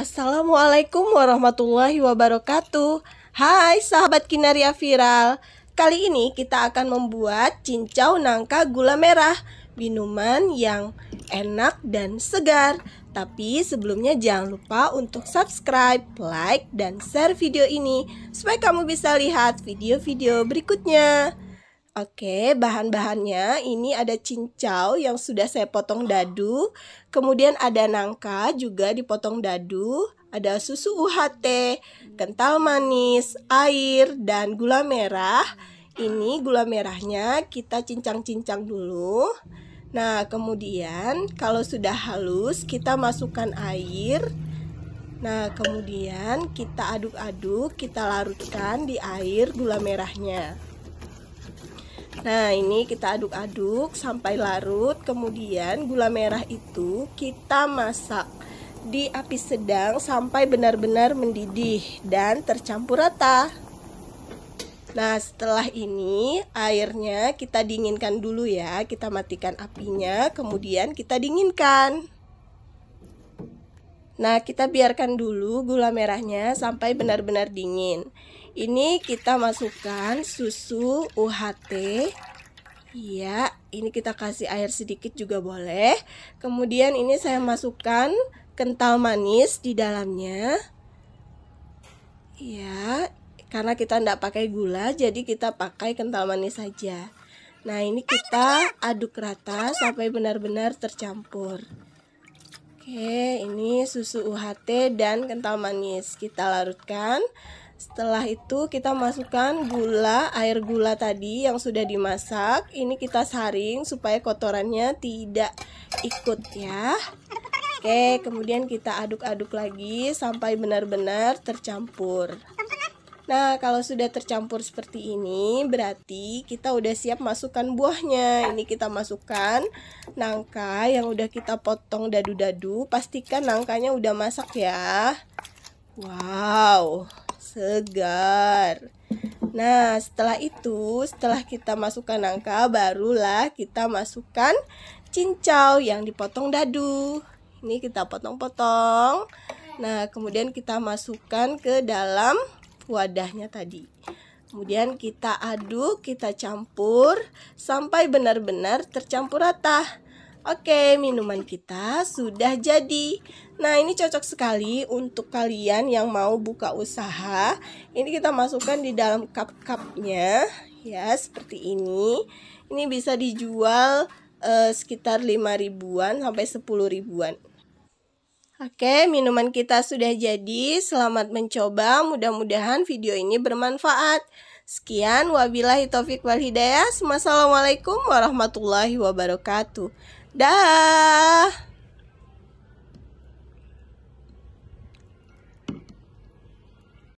Assalamualaikum warahmatullahi wabarakatuh. Hai sahabat Kinaria Viral. Kali ini kita akan membuat cincau nangka gula merah, minuman yang enak dan segar. Tapi sebelumnya jangan lupa untuk subscribe, like, dan share video ini supaya kamu bisa lihat video-video berikutnya. Oke, bahan-bahannya ini ada cincau yang sudah saya potong dadu, kemudian ada nangka juga dipotong dadu, ada susu UHT, kental manis, air, dan gula merah. Ini gula merahnya kita cincang-cincang dulu. Nah, kemudian kalau sudah halus kita masukkan air. Nah, kemudian kita aduk-aduk, kita larutkan di air gula merahnya. Nah, ini kita aduk-aduk sampai larut. Kemudian gula merah itu kita masak di api sedang sampai benar-benar mendidih dan tercampur rata. Nah, setelah ini airnya kita dinginkan dulu ya. Kita matikan apinya, kemudian kita dinginkan. Nah, kita biarkan dulu gula merahnya sampai benar-benar dingin. Ini kita masukkan susu UHT. ya, ini kita kasih air sedikit juga boleh. Kemudian ini saya masukkan kental manis di dalamnya. ya, karena kita tidak pakai gula, jadi kita pakai kental manis saja. Nah, ini kita aduk rata sampai benar-benar tercampur. Oke, ini susu UHT dan kental manis kita larutkan setelah itu kita masukkan gula, air gula tadi yang sudah dimasak. Ini kita saring supaya kotorannya tidak ikut ya. Oke, kemudian kita aduk-aduk lagi sampai benar-benar tercampur. Nah, kalau sudah tercampur seperti ini, berarti kita udah siap masukkan buahnya. Ini kita masukkan nangka yang udah kita potong dadu-dadu. Pastikan nangkanya udah masak ya. Wow, segar. Nah, setelah itu, setelah kita masukkan nangka, barulah kita masukkan cincau yang dipotong dadu. Ini kita potong-potong. Nah, kemudian kita masukkan ke dalam wadahnya tadi. Kemudian kita aduk, kita campur sampai benar-benar tercampur rata. Oke, minuman kita sudah jadi. Nah, ini cocok sekali untuk kalian yang mau buka usaha. Ini kita masukkan di dalam cup-cupnya ya, seperti ini. Ini bisa dijual eh, sekitar 5 ribuan sampai 10 ribuan. Oke, minuman kita sudah jadi. Selamat mencoba. Mudah-mudahan video ini bermanfaat. Sekian, wabillahi taufik wal hidayah. Wassalamualaikum warahmatullahi wabarakatuh. Dah.